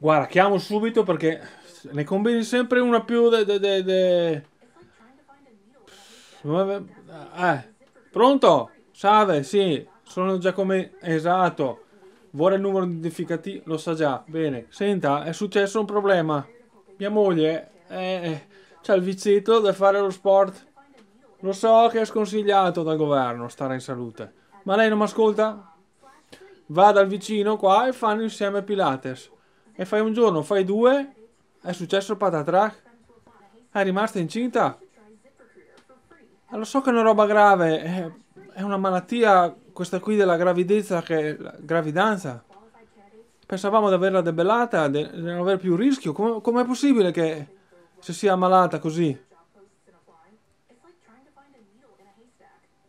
Guarda, chiamo subito perché ne combini sempre una più de, de, de, de... Eh. Pronto? Salve, sì, sono Giacomo. Esatto. Vuole il numero di identificativo? Lo sa già. Bene. Senta, è successo un problema. Mia moglie eh, c'ha il vizietto da fare lo sport. Lo so che è sconsigliato dal governo stare in salute. Ma lei non mi ascolta? Va dal vicino qua e fanno insieme Pilates. E fai un giorno, fai due, è successo il patatrac. è rimasta incinta. lo so che è una roba grave, è una malattia questa qui della gravidezza che la gravidanza. Pensavamo di averla debellata, di non avere più rischio. Com'è possibile che si sia ammalata così?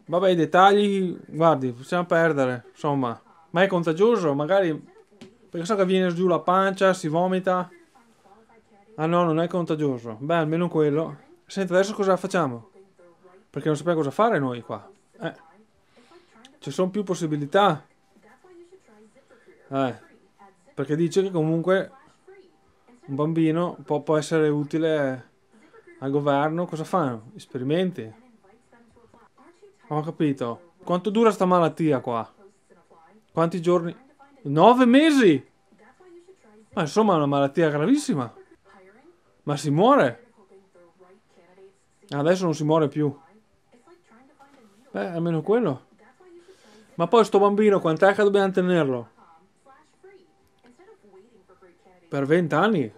Vabbè, i dettagli, guardi, possiamo perdere, insomma. Ma è contagioso, magari perché so che viene giù la pancia, si vomita. Ah no, non è contagioso. Beh, almeno quello. Senti, adesso cosa facciamo? Perché non sappiamo cosa fare noi qua. Eh. Ci sono più possibilità. Eh. Perché dice che comunque un bambino può, può essere utile al governo. Cosa fanno? Esperimenti. Ho capito. Quanto dura sta malattia qua? Quanti giorni? 9 mesi? Ma insomma è una malattia gravissima. Ma si muore. Adesso non si muore più. Beh, almeno quello. Ma poi sto bambino, quant'è che dobbiamo tenerlo? Um, per 20 anni?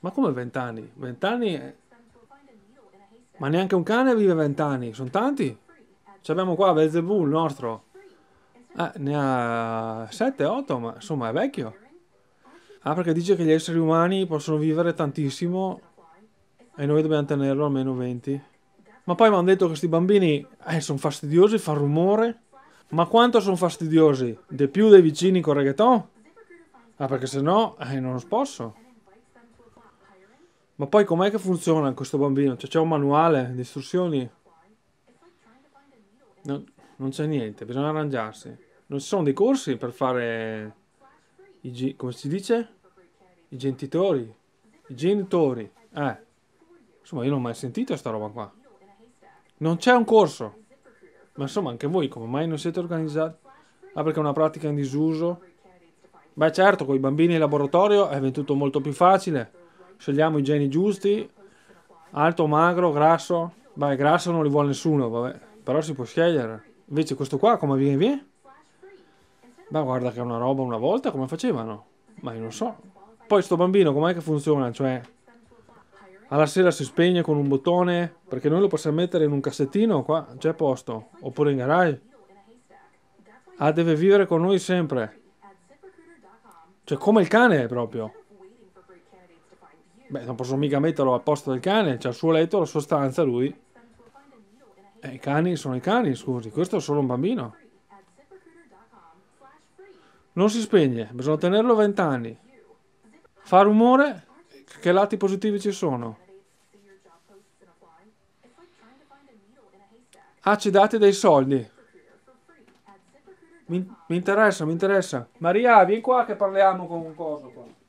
Ma come 20 anni? 20 anni... È... Ma neanche un cane vive 20 anni, sono tanti. Ci abbiamo qua Belzebù, il nostro. Ah, ne ha 7-8, ma insomma è vecchio. Ah, perché dice che gli esseri umani possono vivere tantissimo e noi dobbiamo tenerlo almeno 20. Ma poi mi hanno detto che questi bambini eh, sono fastidiosi, fa rumore. Ma quanto sono fastidiosi? De più dei vicini con reggaeton? Ah, perché se no eh, non posso. Ma poi com'è che funziona questo bambino? Cioè c'è un manuale, di istruzioni? No. Non c'è niente, bisogna arrangiarsi. Non ci sono dei corsi per fare i come si dice? I genitori. I genitori. Eh. Insomma, io non ho mai sentito sta roba qua. Non c'è un corso. Ma insomma, anche voi come mai non siete organizzati? Ah, perché è una pratica in disuso? Beh, certo, con i bambini in laboratorio è tutto molto più facile. Scegliamo i geni giusti. Alto, magro, grasso. Beh, grasso non li vuole nessuno, vabbè. Però si può scegliere. Invece questo qua come viene via? Ma guarda che è una roba una volta come facevano. Ma io non so. Poi sto bambino com'è che funziona? Cioè alla sera si spegne con un bottone perché noi lo possiamo mettere in un cassettino qua, c'è posto, oppure in garage. Ah, deve vivere con noi sempre. Cioè come il cane proprio. Beh, non posso mica metterlo al posto del cane, c'ha il suo letto, la sua stanza lui. Eh, I cani sono i cani, scusi, questo è solo un bambino. Non si spegne, bisogna tenerlo 20 anni. Fa rumore, che lati positivi ci sono? Ah, ci date dei soldi. Mi, mi interessa, mi interessa. Maria, vieni qua che parliamo con un coso qua.